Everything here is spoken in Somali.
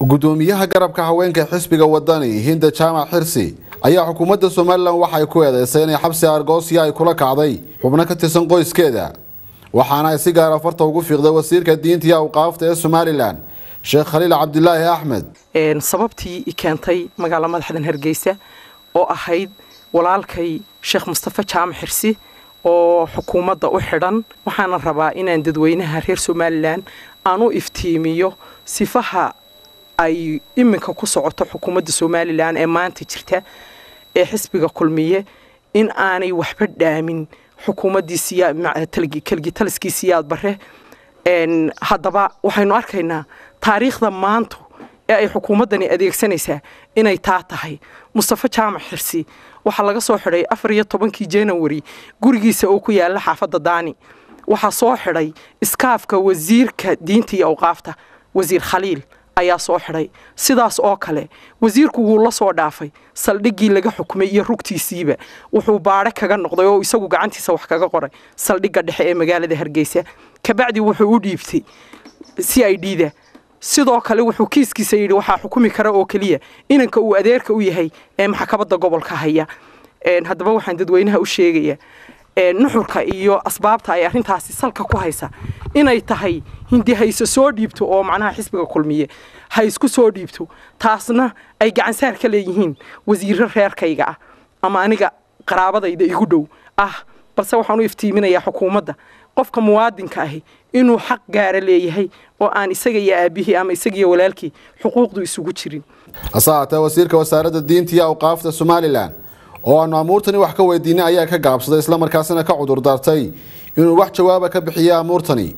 guddoomiyaha garabka haweenka xisbiga wadani hinda jaamac xirsi ayaa xukuumadda somalilan waxay ku eedeysay inay xabsi argoosya ay kula kacday xubno ka tirsan qoyskeeda waxaana ay si gaara ah farta ugu fiiqday wasiirka diinta iyo awqaafta ee somalilan sheekh khaliil cabdilaahi axmed sababtii keentay magaala madaxdan hargeysa oo ahayd walaalkay sheekh mustafa jaamac xirsi oo xukuumadda u xidhan waxaana rabaa inaan dadweynaha reer somalilan aan u iftiimiyo sifaha ay iminka ku socoto xukuumadda somalilan ee maanta jirta ee xisbiga kulmiye in aanay waxba dhaamin xukuumaddiikalgitaliskii bare haddaba waxaynu arkaynaa taariikhda maanta ee ay xukuumaddani adeegsanaysaa inay taa tahay mustafa jaamac xirsi waxaa laga soo xidhay afar iyo tobankii janawari gurigiisa oo ku yaalla xaafadda daani waxaa soo xidhay iskaafka wasiirka diinta iyo awqaafta wasiir khaliil ayaa soo xidhay sidaas oo kale wasiirku wuu la soo dhaafay saldhiggii laga xukumay iyo rugtiisiiba wuxuu baadhe kaga noqday oo isagu gacantiisa wax kaga qoray saldhigga dhexe ee magaalada hargeysa kabacdi wuxuu u dhiibtay c i d da sidoo kale wuxuu kiiskiisa yidhi waxaa xukumi kara oo keliya inanka uu adeerka u yahay ee maxkamadda gobolka haya haddaba waxaan dadweynaha u sheegaya nuxurka iyo asbaabta ay arrintaasi salka ku haysa inay tahay hindi hayse soo dhiibto oo macnaha xisbiga kulmiye ha isku soo dhiibto taasna ay gacansaar ka leeyihiin wasiirro reerkayga ah ama aniga qaraabadayda igu dhow ah balse waxaan u iftiiminayaa xukuumadda qofka muwaadinka ahi inuu xaq gaara leeyahay oo aan isaga iyo aabihii ama isagiiyo walaalkii xuquuqdu isugu jirin hase haatee wasiirka wasaaradda diinta iyo awqaafta somalilan oo aannu amuurtani wax ka weydiinay ayaa ka gaabsaday isla markaasina ka cudurdartay inuu wax jawaaba ka bixiyo amuurtani